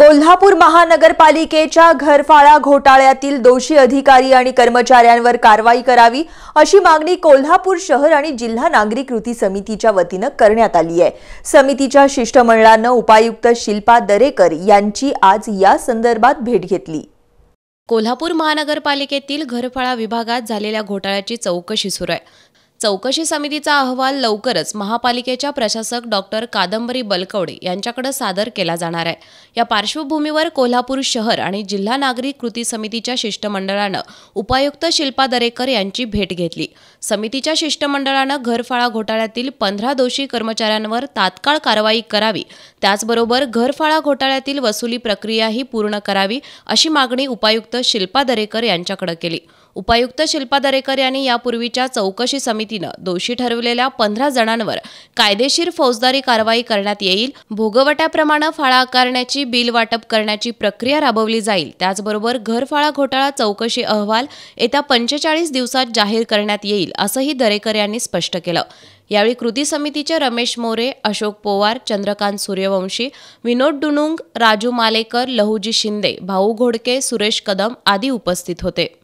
कोल्हापूर महानगरपालिकेच्या घरफाळा घोटाळ्यातील दोषी अधिकारी आणि कर्मचाऱ्यांवर कारवाई करावी अशी मागणी कोल्हापूर शहर आणि जिल्हा नागरी कृती समितीच्या वतीनं करण्यात आली आहे समितीच्या शिष्टमंडळानं उपायुक्त शिल्पा दरेकर यांची आज या संदर्भात भेट घेतली कोल्हापूर महानगरपालिकेतील घरफाळा विभागात झालेल्या घोटाळ्याची चौकशी सुरू आहे चौकशी समितीचा अहवाल लवकरच महापालिकेच्या प्रशासक डॉक्टर कादंबरी बलकवडे यांच्याकडे सादर केला जाणार आहे या पार्श्वभूमीवर कोल्हापूर शहर आणि जिल्हा नागरिक कृती समितीच्या शिष्टमंडळानं उपायुक्त शिल्पा दरेकर यांची भेट घेतली समितीच्या शिष्टमंडळानं घरफाळा घोटाळ्यातील पंधरा दोषी कर्मचाऱ्यांवर तात्काळ कारवाई करावी त्याचबरोबर घरफाळा घोटाळ्यातील वसुली प्रक्रियाही पूर्ण करावी अशी मागणी उपायुक्त शिल्पा दरेकर यांच्याकडे केली उपायुक्त शिल्पा दरेकर यांनी यापूर्वीच्या चौकशी समिती समितीनं दोषी ठरवलेल्या पंधरा जणांवर कायदेशीर फौजदारी कारवाई करण्यात येईल भोगवट्याप्रमाणे फाळा आकारण्याची बिल वाटप करण्याची प्रक्रिया राबवली जाईल त्याचबरोबर घरफाळा घोटाळा चौकशी अहवाल येत्या पंचेचाळीस दिवसात जाहीर करण्यात येईल असंही दरेकर यांनी स्पष्ट केलं यावेळी कृती समितीचे रमेश मोरे अशोक पोवार चंद्रकांत सूर्यवंशी विनोद डुनुंग राजू मालेकर लहुजी शिंदे भाऊ घोडके सुरेश कदम आदी उपस्थित होते